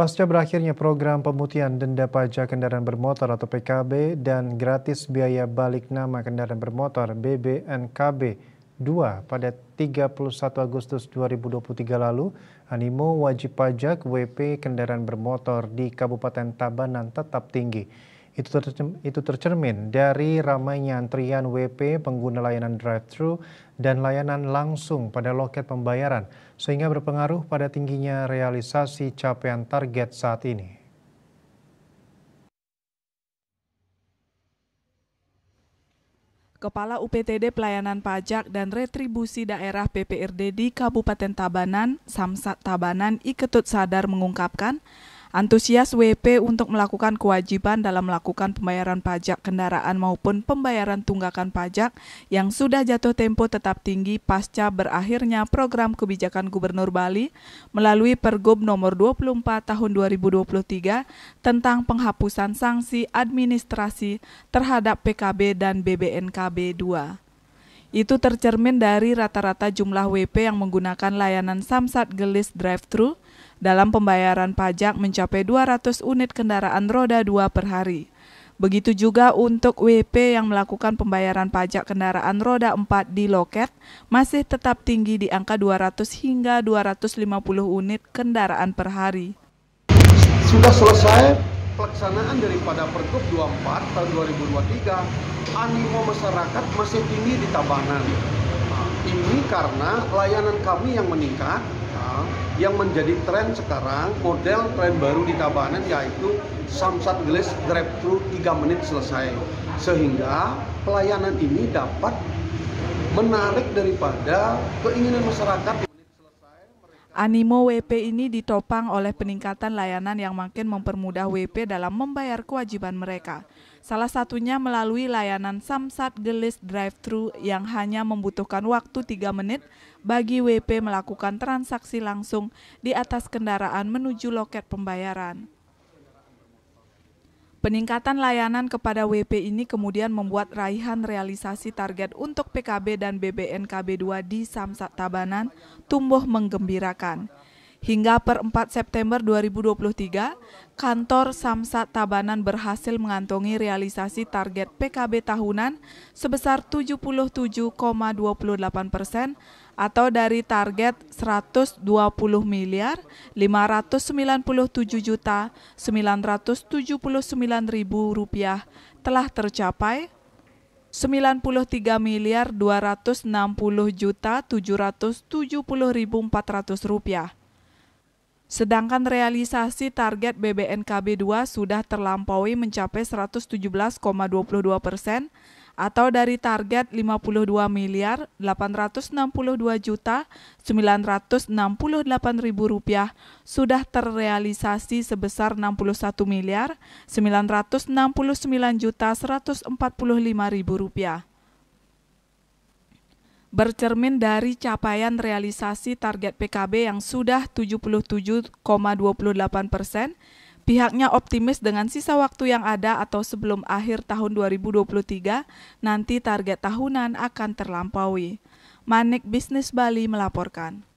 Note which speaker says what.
Speaker 1: Pasca berakhirnya program pemutihan denda pajak kendaraan bermotor atau PKB dan gratis biaya balik nama kendaraan bermotor BBNKB 2 pada 31 Agustus 2023 lalu, animo wajib pajak WP kendaraan bermotor di Kabupaten Tabanan tetap tinggi. Itu, tercermin, itu tercermin dari ramainya antrian WP pengguna layanan drive-thru dan layanan langsung pada loket pembayaran, sehingga berpengaruh pada tingginya realisasi capaian target saat ini.
Speaker 2: Kepala UPTD Pelayanan Pajak dan Retribusi Daerah PPRD di Kabupaten Tabanan, Samsat Tabanan Iketut Sadar mengungkapkan, Antusias WP untuk melakukan kewajiban dalam melakukan pembayaran pajak kendaraan maupun pembayaran tunggakan pajak yang sudah jatuh tempo tetap tinggi pasca berakhirnya program kebijakan Gubernur Bali melalui Pergub nomor 24 tahun 2023 tentang penghapusan sanksi administrasi terhadap PKB dan BBNKB 2. Itu tercermin dari rata-rata jumlah WP yang menggunakan layanan Samsat Gelis Drive-Thru dalam pembayaran pajak mencapai 200 unit kendaraan roda 2 per hari. Begitu juga untuk WP yang melakukan pembayaran pajak kendaraan roda 4 di loket masih tetap tinggi di angka 200 hingga 250 unit kendaraan per hari.
Speaker 1: Sudah selesai pelaksanaan daripada Pergub 24 tahun 2023, animo masyarakat masih tinggi di Tabanan. Ini karena layanan kami yang meningkat, yang menjadi tren sekarang model tren baru di Tabanan yaitu Samsat Gelis Drive Thru 3 menit selesai sehingga pelayanan ini dapat menarik daripada
Speaker 2: keinginan masyarakat Animo WP ini ditopang oleh peningkatan layanan yang makin mempermudah WP dalam membayar kewajiban mereka. Salah satunya melalui layanan Samsat Gelis Drive-Thru yang hanya membutuhkan waktu 3 menit bagi WP melakukan transaksi langsung di atas kendaraan menuju loket pembayaran. Peningkatan layanan kepada WP ini kemudian membuat raihan realisasi target untuk PKB dan BBNKB 2 di Samsat Tabanan tumbuh menggembirakan. Hingga per 4 September 2023, kantor Samsat Tabanan berhasil mengantongi realisasi target PKB tahunan sebesar 77,28 persen atau dari target 120 miliar 597 juta 979 ribu rupiah telah tercapai 93 miliar 260 juta 770 ribu 400 rupiah. Sedangkan realisasi target BBNKB 2 sudah terlampaui mencapai 117,22 persen atau dari target 52 miliar 862 juta 968 ribu rupiah sudah terrealisasi sebesar 61 miliar 969 juta 145 ribu rupiah bercermin dari capaian realisasi target PKB yang sudah 77,28 persen, pihaknya optimis dengan sisa waktu yang ada atau sebelum akhir tahun 2023, nanti target tahunan akan terlampaui. Manik Bisnis Bali melaporkan.